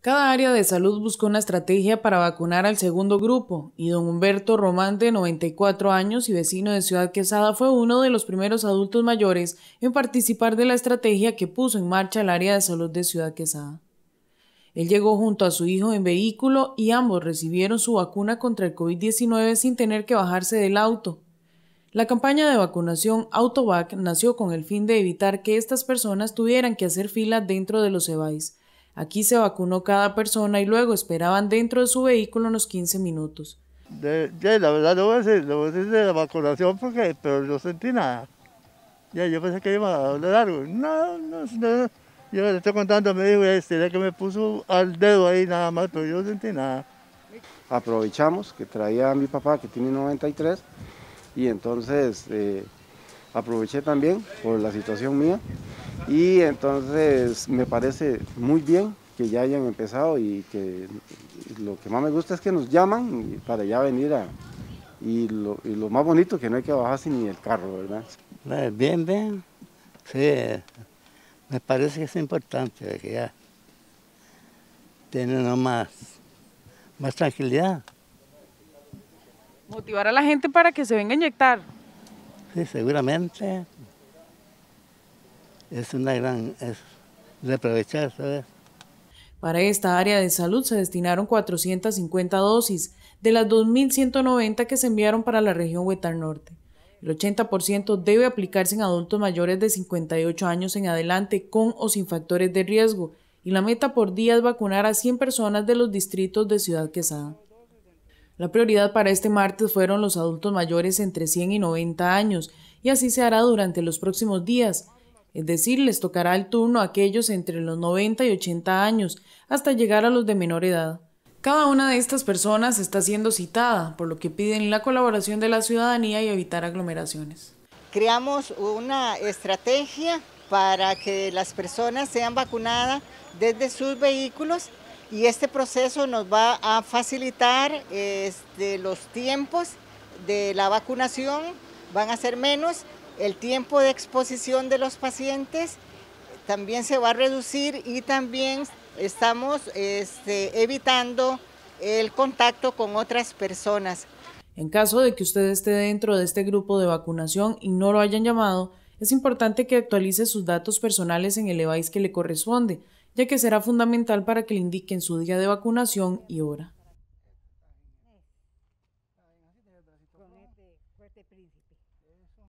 Cada área de salud buscó una estrategia para vacunar al segundo grupo, y don Humberto Román, de 94 años y vecino de Ciudad Quesada, fue uno de los primeros adultos mayores en participar de la estrategia que puso en marcha el área de salud de Ciudad Quesada. Él llegó junto a su hijo en vehículo y ambos recibieron su vacuna contra el COVID-19 sin tener que bajarse del auto. La campaña de vacunación AutoVac nació con el fin de evitar que estas personas tuvieran que hacer fila dentro de los EVAIs. Aquí se vacunó cada persona y luego esperaban dentro de su vehículo unos 15 minutos. la verdad, no voy, a decir, de la vacunación, porque, pero no sentí nada. Ya, yo pensé que iba a hablar algo. No, no, no. Yo le estoy contando, me dijo este, que me puso al dedo ahí nada más, pero yo no sentí nada. Aprovechamos que traía a mi papá, que tiene 93, y entonces eh, aproveché también por la situación mía y entonces me parece muy bien que ya hayan empezado y que lo que más me gusta es que nos llaman para ya venir a... Y lo, más bonito que no hay que bajar sin el carro, ¿verdad? Bien, bien. Sí, me parece que es importante que ya tengan más, más tranquilidad. Motivar a la gente para que se venga a inyectar. Sí, seguramente es una gran, es de aprovechar, ¿sabes? Para esta área de salud se destinaron 450 dosis de las 2.190 que se enviaron para la región Huetar Norte. El 80% debe aplicarse en adultos mayores de 58 años en adelante con o sin factores de riesgo y la meta por día es vacunar a 100 personas de los distritos de Ciudad Quesada. La prioridad para este martes fueron los adultos mayores entre 100 y 90 años y así se hará durante los próximos días es decir, les tocará el turno a aquellos entre los 90 y 80 años, hasta llegar a los de menor edad. Cada una de estas personas está siendo citada, por lo que piden la colaboración de la ciudadanía y evitar aglomeraciones. Creamos una estrategia para que las personas sean vacunadas desde sus vehículos y este proceso nos va a facilitar este, los tiempos de la vacunación, van a ser menos el tiempo de exposición de los pacientes también se va a reducir y también estamos este, evitando el contacto con otras personas. En caso de que usted esté dentro de este grupo de vacunación y no lo hayan llamado, es importante que actualice sus datos personales en el EVAIS que le corresponde, ya que será fundamental para que le indiquen su día de vacunación y hora. Este, este